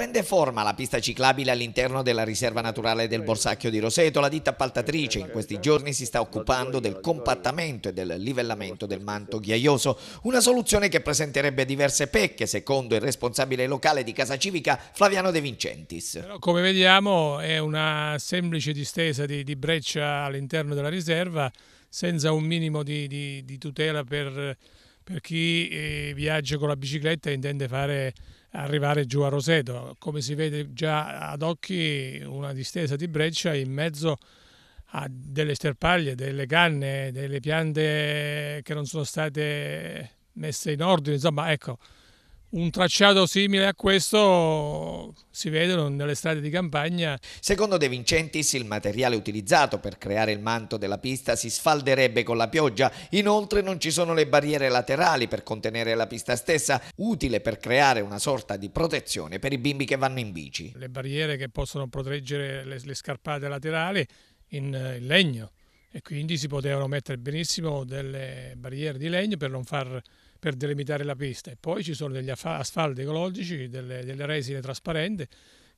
Prende forma la pista ciclabile all'interno della riserva naturale del Borsacchio di Roseto. La ditta appaltatrice in questi giorni si sta occupando del compattamento e del livellamento del manto ghiaioso, una soluzione che presenterebbe diverse pecche, secondo il responsabile locale di Casa Civica Flaviano De Vincentis. Come vediamo è una semplice distesa di, di breccia all'interno della riserva senza un minimo di, di, di tutela per, per chi eh, viaggia con la bicicletta e intende fare arrivare giù a Roseto. Come si vede già ad occhi una distesa di breccia in mezzo a delle sterpaglie, delle canne, delle piante che non sono state messe in ordine, insomma ecco un tracciato simile a questo si vedono nelle strade di campagna. Secondo De Vincentis il materiale utilizzato per creare il manto della pista si sfalderebbe con la pioggia, inoltre non ci sono le barriere laterali per contenere la pista stessa, utile per creare una sorta di protezione per i bimbi che vanno in bici. Le barriere che possono proteggere le, le scarpate laterali in, eh, in legno e quindi si potevano mettere benissimo delle barriere di legno per, far, per delimitare la pista. E poi ci sono degli asfalti ecologici, delle, delle resine trasparenti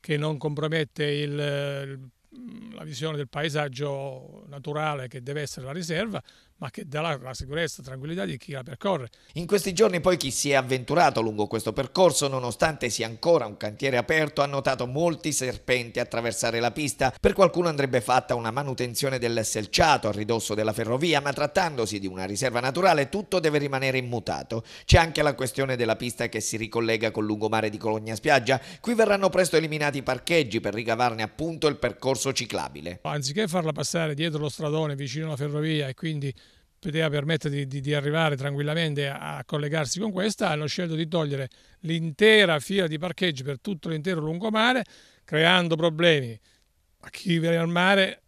che non compromette il, il Mm, la visione del paesaggio naturale che deve essere la riserva, ma che dà la, sicurezza e tranquillità di chi la percorre. In questi giorni poi chi si è avventurato lungo questo percorso, nonostante sia ancora un cantiere aperto, ha notato molti serpenti attraversare la pista. Per qualcuno andrebbe fatta una manutenzione del selciato a ridosso della ferrovia, ma trattandosi di una riserva naturale tutto deve rimanere immutato. C'è anche la questione della pista che si ricollega col lungomare di Cologna Spiaggia. Qui verranno presto eliminati i parcheggi per ricavarne appunto il percorso percorso ciclabile. Anziché farla passare dietro lo stradone vicino alla ferrovia e quindi poteva permettere di, di, di, arrivare tranquillamente a, collegarsi con questa, hanno scelto di togliere l'intera fila di parcheggi per tutto l'intero lungomare, creando problemi a chi viene al mare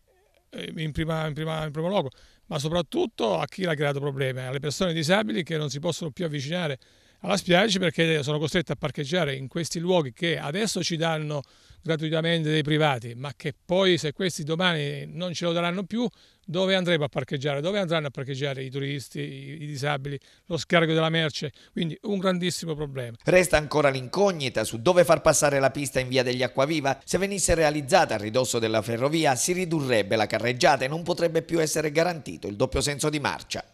eh, in, prima, in, prima, in primo luogo, ma soprattutto a chi l'ha creato problemi, alle persone disabili che non si possono più avvicinare alla spiaggia perché sono costretto a parcheggiare in questi luoghi che adesso ci danno gratuitamente dei privati, ma che poi se questi domani non ce lo daranno più, dove andremo a parcheggiare? Dove andranno a parcheggiare i turisti, i disabili, lo scarico della merce? Quindi un grandissimo problema. Resta ancora l'incognita su dove far passare la pista in via degli Acquaviva. Se venisse realizzata a ridosso della ferrovia si ridurrebbe la carreggiata e non potrebbe più essere garantito il doppio senso di marcia.